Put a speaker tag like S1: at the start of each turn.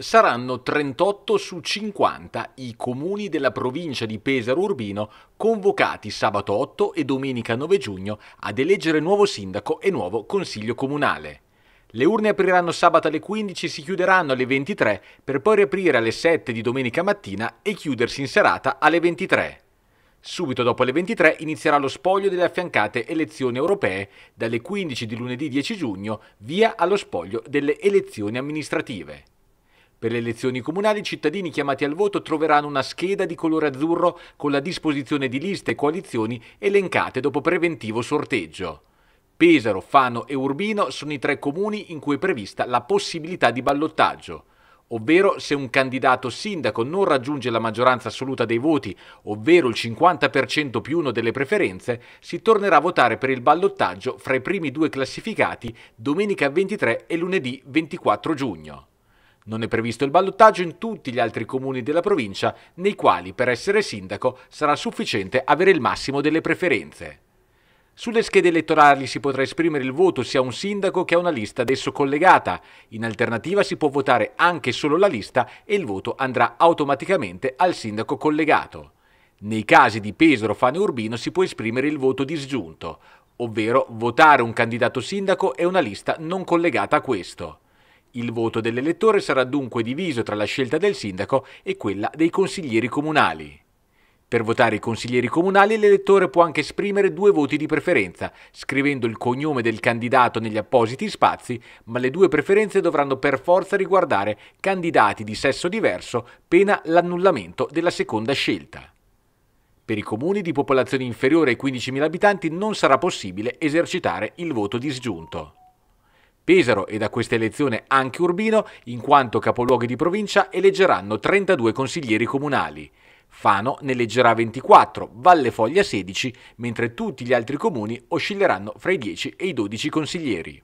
S1: Saranno 38 su 50 i comuni della provincia di Pesaro Urbino convocati sabato 8 e domenica 9 giugno ad eleggere nuovo sindaco e nuovo consiglio comunale. Le urne apriranno sabato alle 15 e si chiuderanno alle 23 per poi riaprire alle 7 di domenica mattina e chiudersi in serata alle 23. Subito dopo le 23 inizierà lo spoglio delle affiancate elezioni europee dalle 15 di lunedì 10 giugno via allo spoglio delle elezioni amministrative. Per le elezioni comunali i cittadini chiamati al voto troveranno una scheda di colore azzurro con la disposizione di liste e coalizioni elencate dopo preventivo sorteggio. Pesaro, Fano e Urbino sono i tre comuni in cui è prevista la possibilità di ballottaggio, ovvero se un candidato sindaco non raggiunge la maggioranza assoluta dei voti, ovvero il 50% più uno delle preferenze, si tornerà a votare per il ballottaggio fra i primi due classificati domenica 23 e lunedì 24 giugno. Non è previsto il ballottaggio in tutti gli altri comuni della provincia, nei quali per essere sindaco sarà sufficiente avere il massimo delle preferenze. Sulle schede elettorali si potrà esprimere il voto sia a un sindaco che a una lista ad esso collegata. In alternativa si può votare anche solo la lista e il voto andrà automaticamente al sindaco collegato. Nei casi di Pesaro, Fano e Urbino si può esprimere il voto disgiunto, ovvero votare un candidato sindaco e una lista non collegata a questo. Il voto dell'elettore sarà dunque diviso tra la scelta del sindaco e quella dei consiglieri comunali. Per votare i consiglieri comunali l'elettore può anche esprimere due voti di preferenza, scrivendo il cognome del candidato negli appositi spazi, ma le due preferenze dovranno per forza riguardare candidati di sesso diverso, pena l'annullamento della seconda scelta. Per i comuni di popolazione inferiore ai 15.000 abitanti non sarà possibile esercitare il voto disgiunto. Pesaro e da questa elezione anche Urbino, in quanto capoluoghi di provincia, eleggeranno 32 consiglieri comunali. Fano ne eleggerà 24, Valle Foglia 16, mentre tutti gli altri comuni oscilleranno fra i 10 e i 12 consiglieri.